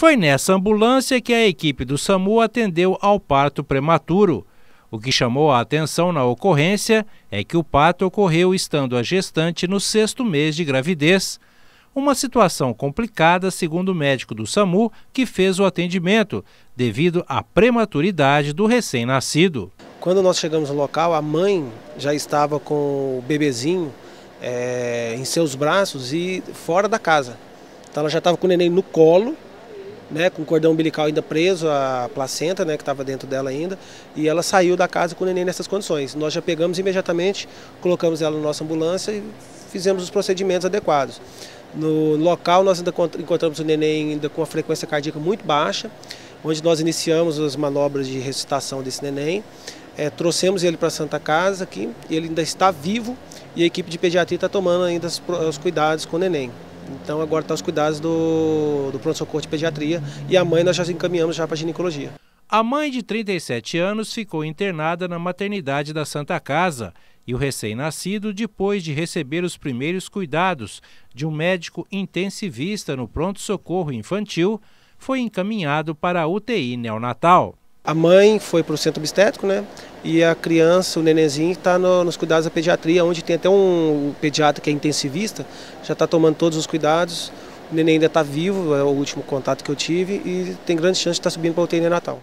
Foi nessa ambulância que a equipe do SAMU atendeu ao parto prematuro. O que chamou a atenção na ocorrência é que o parto ocorreu estando a gestante no sexto mês de gravidez. Uma situação complicada, segundo o médico do SAMU que fez o atendimento, devido à prematuridade do recém-nascido. Quando nós chegamos no local, a mãe já estava com o bebezinho é, em seus braços e fora da casa. Então ela já estava com o neném no colo né, com o cordão umbilical ainda preso, a placenta, né, que estava dentro dela ainda, e ela saiu da casa com o neném nessas condições. Nós já pegamos imediatamente, colocamos ela na nossa ambulância e fizemos os procedimentos adequados. No local nós ainda encontramos o neném ainda com a frequência cardíaca muito baixa, onde nós iniciamos as manobras de ressuscitação desse neném. É, trouxemos ele para a Santa Casa aqui, ele ainda está vivo e a equipe de pediatria está tomando ainda os cuidados com o neném. Então agora estão tá os cuidados do, do pronto-socorro de pediatria e a mãe nós já encaminhamos já para ginecologia. A mãe de 37 anos ficou internada na maternidade da Santa Casa e o recém-nascido depois de receber os primeiros cuidados de um médico intensivista no pronto-socorro infantil, foi encaminhado para a UTI neonatal. A mãe foi para o centro obstétrico, né? e a criança, o nenenzinho, está no, nos cuidados da pediatria, onde tem até um pediatra que é intensivista, já está tomando todos os cuidados. O neném ainda está vivo, é o último contato que eu tive, e tem grande chance de estar tá subindo para o UTI natal.